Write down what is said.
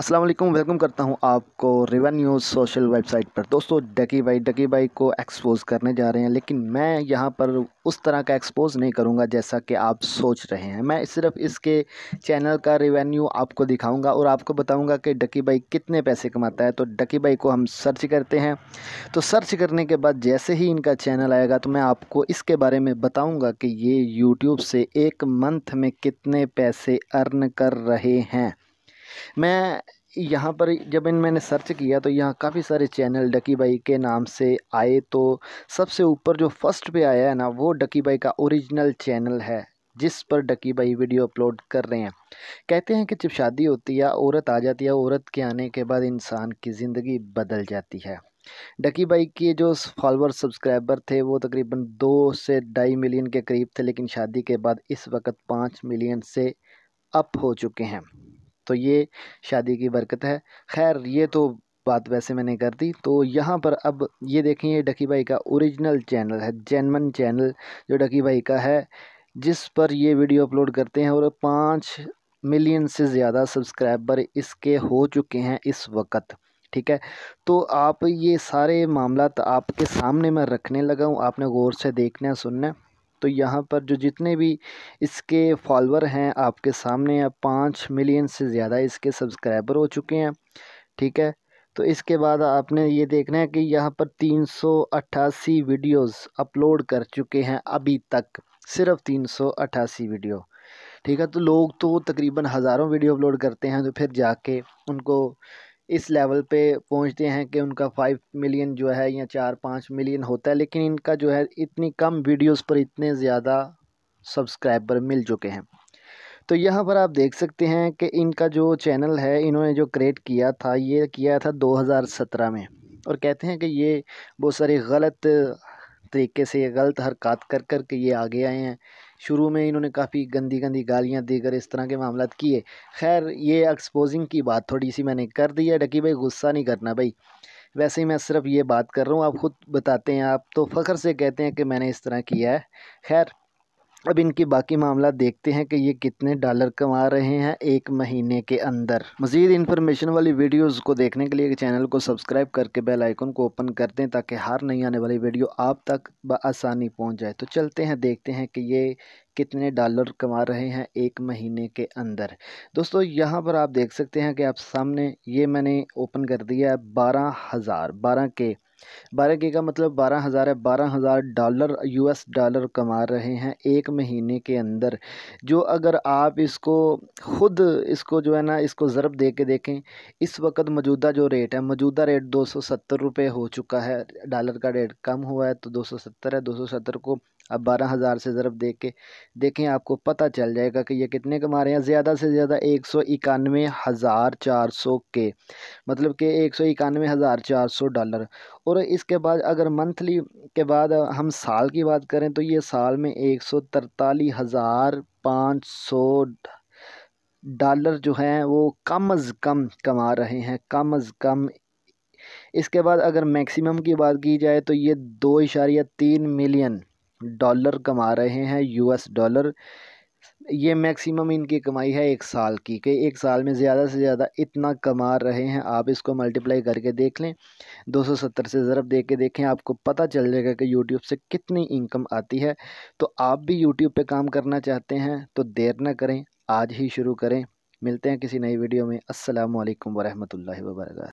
अस्सलाम वालेकुम वेलकम करता हूं आपको रेवेन्यू सोशल वेबसाइट पर दोस्तों डकी भाई डकी भाई को एक्सपोज करने जा रहे हैं लेकिन मैं यहां पर उस तरह का एक्सपोज नहीं करूंगा जैसा कि आप सोच रहे हैं मैं सिर्फ इसके चैनल का रेवेन्यू आपको दिखाऊंगा और आपको बताऊंगा कि डकी भाई कितने पैसे कमाता है तो डकी भाई को हम सर्च करते हैं तो सर्च करने के बाद जैसे ही इनका चैनल आएगा तो मैं आपको इसके बारे में बताऊँगा कि ये यूट्यूब से एक मंथ में कितने पैसे अर्न कर रहे हैं मैं यहाँ पर जब इन मैंने सर्च किया तो यहाँ काफ़ी सारे चैनल डकी बाई के नाम से आए तो सबसे ऊपर जो फर्स्ट पे आया है ना वो डकी बाई का ओरिजिनल चैनल है जिस पर डकी बाई वीडियो अपलोड कर रहे हैं कहते हैं कि जब शादी होती है औरत आ जाती है औरत के आने के बाद इंसान की ज़िंदगी बदल जाती है डकी बाई के जो फॉलोअर सब्सक्राइबर थे वो तकरीबन दो से ढाई मिलियन के करीब थे लेकिन शादी के बाद इस वक्त पाँच मिलियन से अप हो चुके हैं तो ये शादी की बरकत है खैर ये तो बात वैसे मैंने कर दी तो यहाँ पर अब ये देखें ये डकी भाई का ओरिजिनल चैनल है जैनमन चैनल जो डकी भाई का है जिस पर ये वीडियो अपलोड करते हैं और पाँच मिलियन से ज़्यादा सब्सक्राइबर इसके हो चुके हैं इस वक्त ठीक है तो आप ये सारे मामला तो आपके सामने मैं रखने लगा हूँ आपने गौर से देखना सुनना तो यहाँ पर जो जितने भी इसके फॉलोअर हैं आपके सामने अब पाँच मिलियन से ज़्यादा इसके सब्सक्राइबर हो चुके हैं ठीक है तो इसके बाद आपने ये देखना है कि यहाँ पर तीन सौ अट्ठासी वीडियोज़ अपलोड कर चुके हैं अभी तक सिर्फ तीन सौ अट्ठासी वीडियो ठीक है तो लोग तो तकरीबन हज़ारों वीडियो अपलोड करते हैं तो फिर जाके उनको इस लेवल पे पहुंचते हैं कि उनका फाइव मिलियन जो है या चार पाँच मिलियन होता है लेकिन इनका जो है इतनी कम वीडियोस पर इतने ज़्यादा सब्सक्राइबर मिल चुके हैं तो यहाँ पर आप देख सकते हैं कि इनका जो चैनल है इन्होंने जो क्रिएट किया था ये किया था 2017 में और कहते हैं कि ये बहुत सारी गलत तरीके से ये गलत हरकत कर कर के ये आगे आए हैं शुरू में इन्होंने काफ़ी गंदी गंदी गालियाँ देकर इस तरह के मामला किए खैर ये एक्सपोजिंग की बात थोड़ी सी मैंने कर दी है डकी भाई गुस्सा नहीं करना भाई वैसे ही मैं सिर्फ ये बात कर रहा हूँ आप ख़ुद बताते हैं आप तो फ़ख्र से कहते हैं कि मैंने इस तरह किया है खैर अब इनके बाकी मामला देखते हैं कि ये कितने डॉलर कमा रहे हैं एक महीने के अंदर मजीद इन्फॉर्मेशन वाली वीडियोस को देखने के लिए चैनल को सब्सक्राइब करके बेल आइकन को ओपन कर दें ताकि हार नहीं आने वाली वीडियो आप तक बसानी पहुंच जाए तो चलते हैं देखते हैं कि ये कितने डॉलर कमा रहे हैं एक महीने के अंदर दोस्तों यहाँ पर आप देख सकते हैं कि आप सामने ये मैंने ओपन कर दिया है बारह हज़ार बारह के बारह के का मतलब बारह हज़ार है बारह हज़ार डॉलर यूएस डॉलर कमा रहे हैं एक महीने के अंदर जो अगर आप इसको ख़ुद इसको जो है ना इसको ज़रब दे के देखें इस वक्त मौजूदा जो रेट है मौजूदा रेट दो सौ सत्तर रुपये हो चुका है डॉलर का रेट कम हुआ है तो दो सौ सत्तर है दो सौ सत्तर को अब बारह हज़ार से ज़रफ़ देख के देखें आपको पता चल जाएगा कि ये कितने कमा रहे हैं ज़्यादा से ज़्यादा एक सौ इक्यानवे हज़ार चार सौ के मतलब कि एक सौ इक्यानवे हज़ार चार सौ डॉलर और इसके बाद अगर मंथली के बाद हम साल की बात करें तो ये साल में एक सौ तरतालीस हज़ार पाँच सौ डॉलर जो हैं वो कम अज़ कम कमा रहे हैं कम अज़ कम इसके बाद अगर मैक्सिमम की बात की जाए तो ये दो इशारिया तीन मिलियन डॉलर कमा रहे हैं यूएस डॉलर ये मैक्सिमम इनकी कमाई है एक साल की कि एक साल में ज़्यादा से ज़्यादा इतना कमा रहे हैं आप इसको मल्टीप्लाई करके देख लें 270 से ज़रब दे के देखें आपको पता चल जाएगा कि यूट्यूब से कितनी इनकम आती है तो आप भी यूट्यूब पे काम करना चाहते हैं तो देर ना करें आज ही शुरू करें मिलते हैं किसी नई वीडियो में असलकम वरहमल वर्क